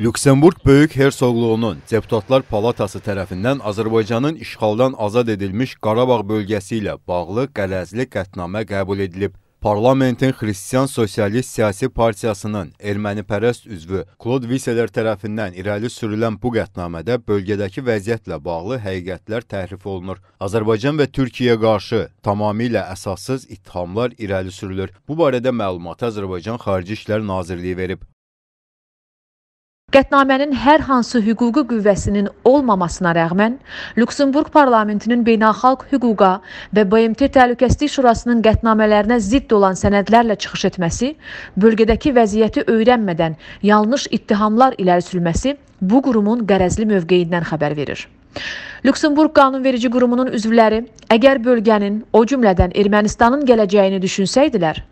Lüksemburq Böyük Hersoqluğunun Deputatlar Palatası tərəfindən Azərbaycanın işğaldan azad edilmiş Qarabağ bölgəsi ilə bağlı qərəzli qətnamə qəbul edilib. Parlamentin Xristian Sosialist Siyasi Partiyasının ermənipərəst üzvü Klod Viseler tərəfindən irəli sürülən bu qətnamədə bölgədəki vəziyyətlə bağlı həqiqətlər təhrif olunur. Azərbaycan və Türkiyəyə qarşı tamamilə əsassız ittihamlar irəli sürülür. Bu barədə məlumatı Azərbaycan Xarici İşlər Nazirliyi verib. Qətnamənin hər hansı hüquqi qüvvəsinin olmamasına rəğmən, Lüksemburq parlamentinin beynəlxalq hüquqa və BMT Təhlükəsizlik Şurasının qətnamələrinə zidd olan sənədlərlə çıxış etməsi, bölgədəki vəziyyəti öyrənmədən yanlış ittihamlar iləri sürməsi bu qurumun qərəzli mövqeyindən xəbər verir. Lüksemburq qanunverici qurumunun üzvləri əgər bölgənin, o cümlədən Ermənistanın gələcəyini düşünsəydilər,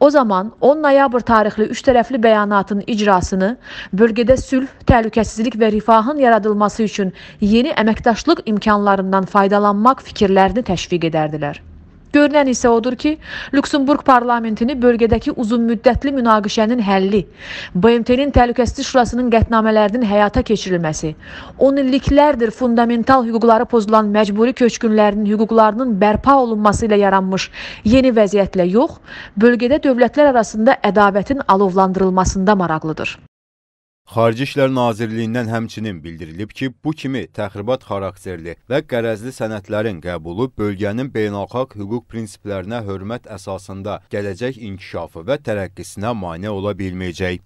O zaman 10 noyabr tarixli üç tərəfli bəyanatın icrasını bölgədə sülh, təhlükəsizlik və rifahın yaradılması üçün yeni əməkdaşlıq imkanlarından faydalanmaq fikirlərini təşviq edərdilər. Görünən isə odur ki, Lüksemburq parlamentini bölgədəki uzunmüddətli münaqişənin həlli, BMT-nin Təhlükəsizlik Şurasının qətnamələrinin həyata keçirilməsi, 10 illiklərdir fundamental hüquqları pozulan məcburi köçkünlərinin hüquqlarının bərpa olunması ilə yaranmış yeni vəziyyətlə yox, bölgədə dövlətlər arasında ədabətin alovlandırılmasında maraqlıdır. Xarici İşlər Nazirliyindən həmçinin bildirilib ki, bu kimi təxribat xarakterli və qərəzli sənədlərin qəbulu bölgənin beynəlxalq hüquq prinsiplərinə hörmət əsasında gələcək inkişafı və tərəqqisinə mane ola bilməyəcək.